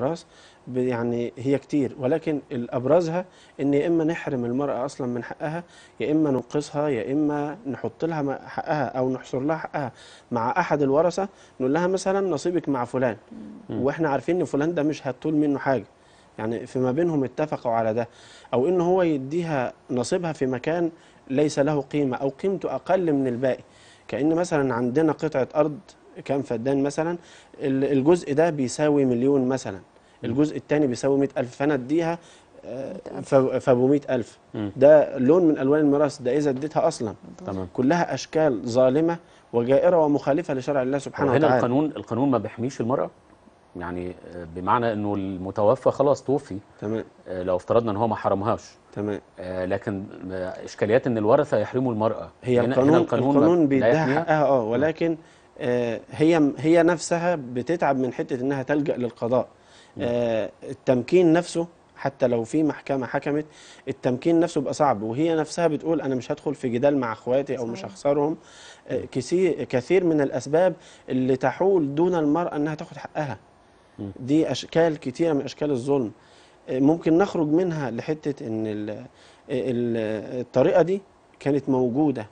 الراس يعني هي كتير ولكن الابرزها ان يا اما نحرم المراه اصلا من حقها يا اما ننقصها يا اما نحط لها حقها او نحصر لها حقها مع احد الورثه نقول لها مثلا نصيبك مع فلان واحنا عارفين ان فلان ده مش هتطول منه حاجه يعني فيما بينهم اتفقوا على ده او ان هو يديها نصيبها في مكان ليس له قيمه او قيمته اقل من الباقي كان مثلا عندنا قطعه ارض كام فدان مثلا الجزء ده بيساوي مليون مثلا الجزء الثاني بيساوي 100000 فانا اديها آه، ف ب 100000 ده لون من الوان الميراث ده اذا اديتها اصلا تمام كلها اشكال ظالمه وجائره ومخالفه لشرع الله سبحانه وتعالى هنا القانون القانون ما بيحميش المراه يعني آه، بمعنى انه المتوفى خلاص توفي تمام آه، لو افترضنا ان هو ما حرمهاش تمام آه لكن اشكاليات ان الورثه يحرموا المراه هي هنا القانون هنا القانون, القانون بيديها حقها اه ولكن آه، هي هي نفسها بتتعب من حته انها تلجا للقضاء نعم. آه، التمكين نفسه حتى لو في محكمه حكمت التمكين نفسه بقى صعب وهي نفسها بتقول انا مش هدخل في جدال مع اخواتي او مش هخسرهم آه، نعم. كثير كثير من الاسباب اللي تحول دون المراه انها تاخد حقها نعم. دي اشكال كثيره من اشكال الظلم ممكن نخرج منها لحته ان الطريقه دي كانت موجوده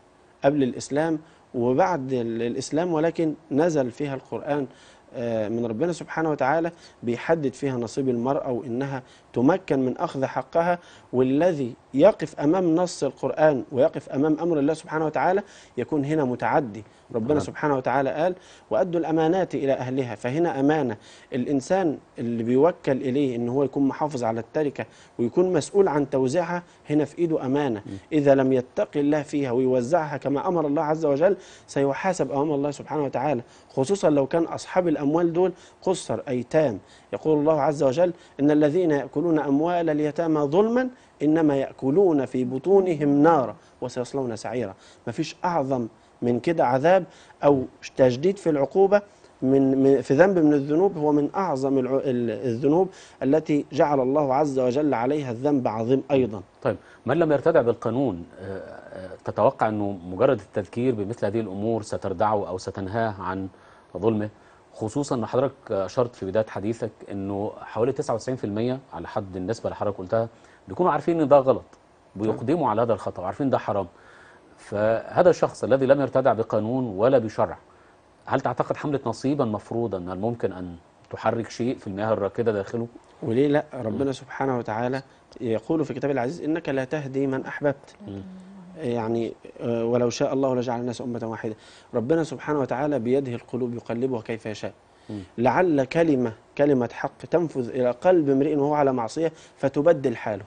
قبل الاسلام وبعد الإسلام ولكن نزل فيها القرآن آه، من ربنا سبحانه وتعالى بيحدد فيها نصيب المرأة وإنها تمكن من أخذ حقها والذي يقف أمام نص القرآن ويقف أمام أمر الله سبحانه وتعالى يكون هنا متعدي ربنا آه. سبحانه وتعالى قال وأدوا الأمانات إلى أهلها فهنا أمانة الإنسان اللي بيوكل إليه إن هو يكون محافظ على التركة ويكون مسؤول عن توزيعها هنا في إيده أمانة إذا لم يتقي الله فيها ويوزعها كما أمر الله عز وجل سيحاسب أمام الله سبحانه وتعالى خصوصا لو كان أصحاب الأمانة الأموال دول قصر أيتام يقول الله عز وجل إن الذين يأكلون أموال اليتامى ظلما إنما يأكلون في بطونهم نارا وسيصلون سعيرا مفيش أعظم من كده عذاب أو تجديد في العقوبة من في ذنب من الذنوب هو من أعظم الذنوب التي جعل الله عز وجل عليها الذنب عظيم أيضا طيب من لم يرتدع بالقانون آه، آه، تتوقع أنه مجرد التذكير بمثل هذه الأمور ستردعه أو ستنهاه عن ظلمه خصوصا ان حضرتك اشرت في بدايه حديثك انه حوالي 99% على حد النسبه اللي حضرتك قلتها بيكونوا عارفين ان ده غلط بيقدموا على هذا الخطا وعارفين ده حرام فهذا الشخص الذي لم يرتدع بقانون ولا بشرع هل تعتقد حمله نصيبا مفروضا ان الممكن ان تحرك شيء في المياه الراكده داخله وليه لا ربنا سبحانه وتعالى يقول في كتاب العزيز انك لا تهدي من احببت يعني آه، ولو شاء الله لجعل الناس أمة واحدة ربنا سبحانه وتعالى بيده القلوب يقلبها كيف يشاء لعل كلمة كلمة حق تنفذ إلى قلب امرئ وهو على معصية فتبدل حاله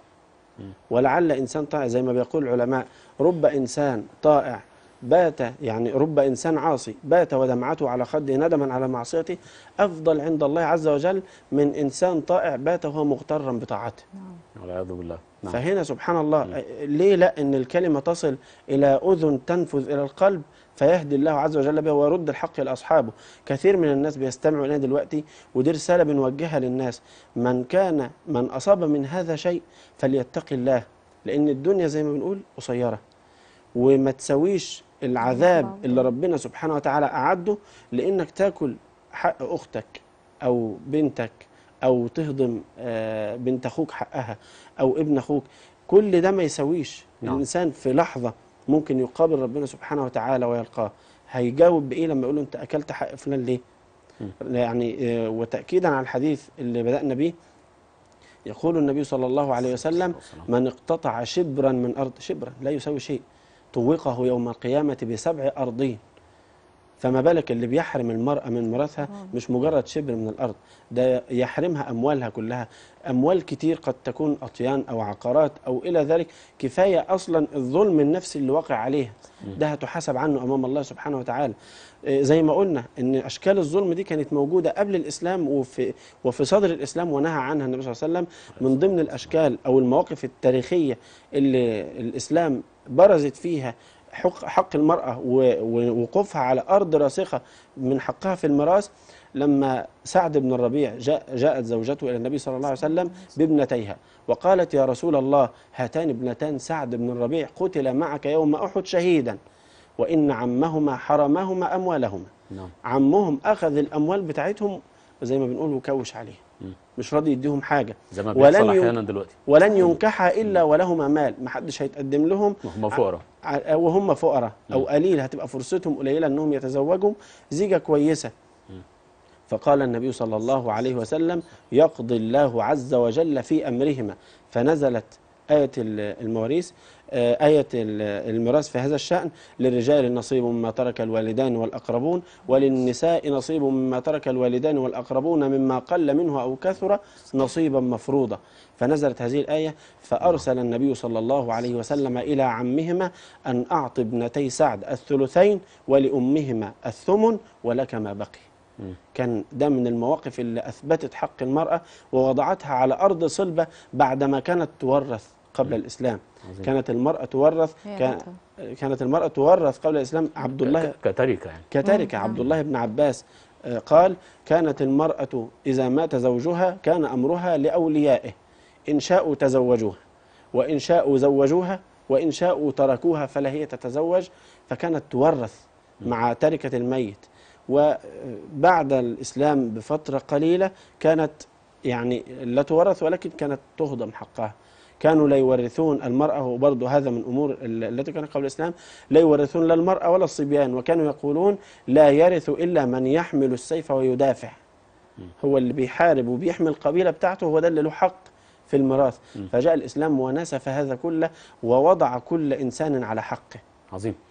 ولعل إنسان طائع زي ما بيقول العلماء رب إنسان طائع بات يعني رب إنسان عاصي بات ودمعته على خده ندما على معصيته أفضل عند الله عز وجل من إنسان طائع بات وهو مغترا بطاعته نعم. والعياذ بالله نعم. فهنا سبحان الله نعم. ليه لا أن الكلمة تصل إلى أذن تنفذ إلى القلب فيهدي الله عز وجل بها ويرد الحق لأصحابه كثير من الناس بيستمعوا إلينا دلوقتي ودي رسالة بنوجهها للناس من كان من أصاب من هذا شيء فليتقي الله لأن الدنيا زي ما بنقول قصيرة وما تساويش العذاب اللي ربنا سبحانه وتعالى أعده لأنك تاكل حق أختك أو بنتك أو تهضم آه، بنت أخوك حقها أو ابن أخوك كل ده ما يساويش نعم. الإنسان في لحظة ممكن يقابل ربنا سبحانه وتعالى ويلقاه هيجاوب بإيه لما يقول له أنت أكلت حق فلان ليه؟ م. يعني آه، وتأكيدا على الحديث اللي بدأنا به يقول النبي صلى الله عليه وسلم من اقتطع شبرا من أرض شبرا لا يساوي شيء طوقه يوم القيامة بسبع أرضين فما بالك اللي بيحرم المرأة من ميراثها آه. مش مجرد شبر من الأرض ده يحرمها أموالها كلها أموال كتير قد تكون أطيان أو عقارات أو إلى ذلك كفاية أصلا الظلم النفسي اللي واقع عليها ده هتحاسب عنه أمام الله سبحانه وتعالى آه، زي ما قلنا ان اشكال الظلم دي كانت موجوده قبل الاسلام وفي وفي صدر الاسلام ونهى عنها النبي صلى الله عليه وسلم من ضمن الاشكال او المواقف التاريخيه اللي الاسلام برزت فيها حق, حق المرأة ووقوفها على أرض راسخة من حقها في المراس لما سعد بن الربيع جاء جاءت زوجته إلى النبي صلى الله عليه وسلم بابنتيها وقالت يا رسول الله هاتان ابنتان سعد بن الربيع قتل معك يوم أحد شهيدا وإن عمهما حرمهما أموالهما نعم. عمهم أخذ الأموال بتاعتهم زي ما بنقول وكوش عليه مش راضي يديهم حاجه زي ما ولن احيانا دلوقتي ولن ينكح الا ولهما مال ما حدش هيتقدم لهم وهم فقراء وهم فقراء او قليل هتبقى فرصتهم قليله انهم يتزوجوا زيجه كويسه فقال النبي صلى الله عليه وسلم يقضي الله عز وجل في امرهما فنزلت آية المواريث آه، آية الميراث في هذا الشأن للرجال نصيب مما ترك الوالدان والأقربون وللنساء نصيب مما ترك الوالدان والأقربون مما قل منه أو كثر نصيبا مفروضا فنزلت هذه الآية فأرسل النبي صلى الله عليه وسلم إلى عمهما أن أعطي ابنتي سعد الثلثين ولأمهما الثمن ولك ما بقي كان ده من المواقف اللي أثبتت حق المرأة ووضعتها على أرض صلبة بعدما كانت تورث قبل مم. الإسلام عزيزي. كانت المرأة تورث كان كانت المرأة تورث قبل الإسلام عبد الله كتركة يعني. كتركة عبد الله بن عباس آه، قال كانت المرأة إذا مات زوجها كان أمرها لأوليائه إن شاءوا تزوجوها وإن شاءوا زوجوها وإن شاءوا تركوها فلا هي تتزوج فكانت تورث مع تركة الميت وبعد الإسلام بفترة قليلة كانت يعني لا تورث ولكن كانت تهضم حقها كانوا لا يورثون المرأة وبرضه هذا من أمور التي كانت قبل الإسلام لا يورثون لا المرأة ولا الصبيان وكانوا يقولون لا يرث إلا من يحمل السيف ويدافع هو اللي بيحارب وبيحمي القبيلة بتاعته هو ده اللي له حق في الميراث فجاء الإسلام ونسف هذا كله ووضع كل إنسان على حقه عظيم